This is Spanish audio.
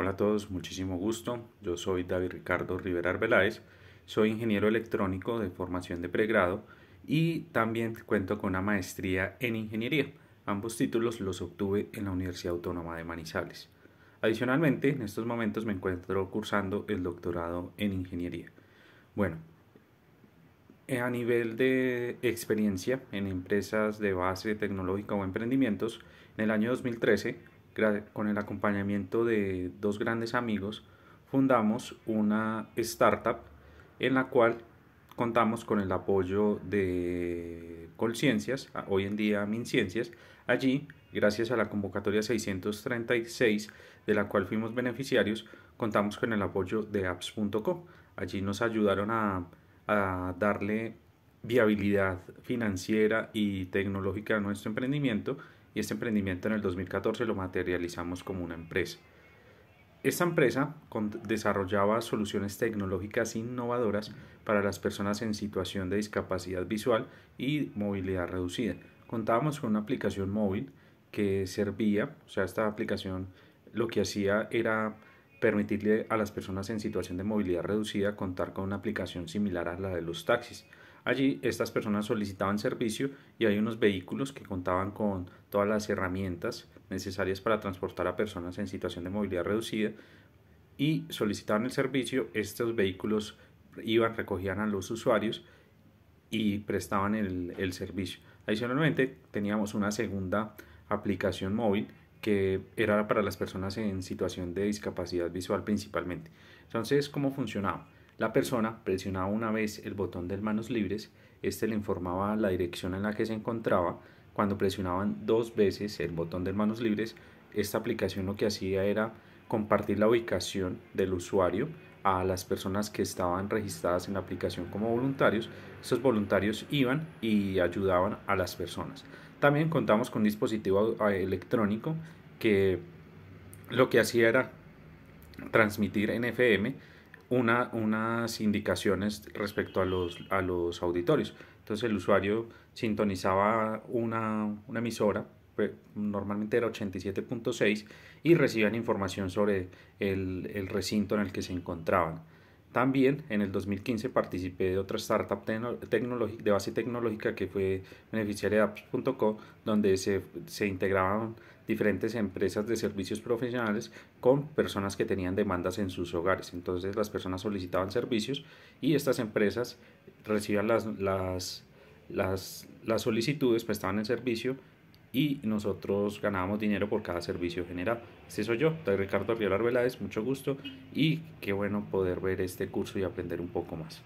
Hola a todos, muchísimo gusto. Yo soy David Ricardo Rivera Arbeláez, soy ingeniero electrónico de formación de pregrado y también cuento con una maestría en ingeniería. Ambos títulos los obtuve en la Universidad Autónoma de Manizales. Adicionalmente, en estos momentos me encuentro cursando el doctorado en ingeniería. Bueno, eh, a nivel de experiencia en empresas de base tecnológica o emprendimientos, en el año 2013 con el acompañamiento de dos grandes amigos, fundamos una startup en la cual contamos con el apoyo de Colciencias, hoy en día MinCiencias. Allí, gracias a la convocatoria 636, de la cual fuimos beneficiarios, contamos con el apoyo de Apps.com. Allí nos ayudaron a darle viabilidad financiera y tecnológica a nuestro emprendimiento y este emprendimiento en el 2014 lo materializamos como una empresa. Esta empresa desarrollaba soluciones tecnológicas innovadoras para las personas en situación de discapacidad visual y movilidad reducida. Contábamos con una aplicación móvil que servía, o sea, esta aplicación lo que hacía era permitirle a las personas en situación de movilidad reducida contar con una aplicación similar a la de los taxis. Allí estas personas solicitaban servicio y hay unos vehículos que contaban con todas las herramientas necesarias para transportar a personas en situación de movilidad reducida y solicitaban el servicio. Estos vehículos iban, recogían a los usuarios y prestaban el, servicio. Adicionalmente teníamos una segunda aplicación móvil que era para las personas en situación de discapacidad visual principalmente. Entonces, ¿cómo funcionaba? La persona presionaba una vez el botón de manos libres, este le informaba la dirección en la que se encontraba. Cuando presionaban dos veces el botón de manos libres, esta aplicación lo que hacía era compartir la ubicación del usuario a las personas que estaban registradas en la aplicación como voluntarios. Estos voluntarios iban y ayudaban a las personas. También contamos con un dispositivo eh, electrónico que lo que hacía era transmitir en FM una, unas indicaciones respecto a los, a los auditorios. Entonces el usuario sintonizaba una, una emisora, normalmente era 87.6, y recibían información sobre el, el recinto en el que se encontraban. También en el 2015 participé de otra startup de base tecnológica que fue beneficiaria de apps.co, donde se, integraban diferentes empresas de servicios profesionales con personas que tenían demandas en sus hogares. Entonces las personas solicitaban servicios y estas empresas recibían las, las, las, las solicitudes, prestaban el servicio y nosotros ganábamos dinero por cada servicio general. Este soy yo, Ricardo Arriola Arbeláez, mucho gusto y qué bueno poder ver este curso y aprender un poco más.